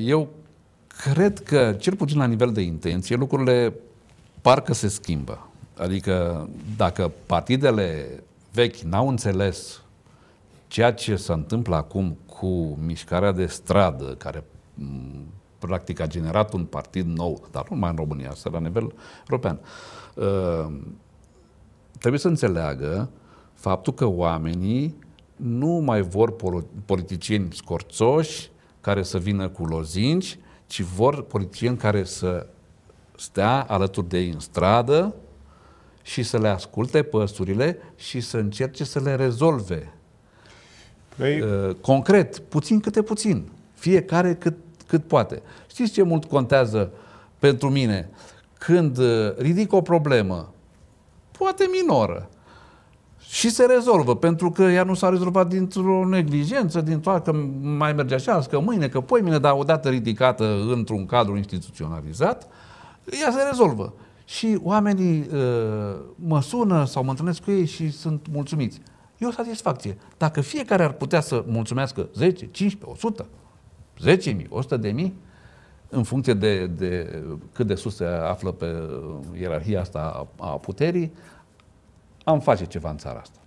Eu cred că, cel puțin la nivel de intenție, lucrurile parcă se schimbă. Adică dacă partidele vechi n-au înțeles ceea ce se întâmplă acum cu mișcarea de stradă, care practic a generat un partid nou, dar nu numai în România, asta la nivel european, uh, trebuie să înțeleagă faptul că oamenii nu mai vor politicieni scorțoși, care să vină cu lozinci, ci vor politicieni care să stea alături de ei în stradă și să le asculte păsturile și să încerce să le rezolve. Păi... Uh, concret, puțin câte puțin. Fiecare cât, cât poate. Știți ce mult contează pentru mine? Când uh, ridic o problemă, poate minoră, și se rezolvă, pentru că ea nu s-a rezolvat dintr-o neglijență, dintr-o că mai merge așa, că mâine, că poimine, dar odată ridicată într-un cadru instituționalizat, ea se rezolvă. Și oamenii uh, mă sună sau mă întâlnesc cu ei și sunt mulțumiți. E o satisfacție. Dacă fiecare ar putea să mulțumească 10, 15, 100, 10 mii, 100 de mii, în funcție de, de cât de sus se află pe uh, ierarhia asta a, a puterii, am face ceva în țara asta.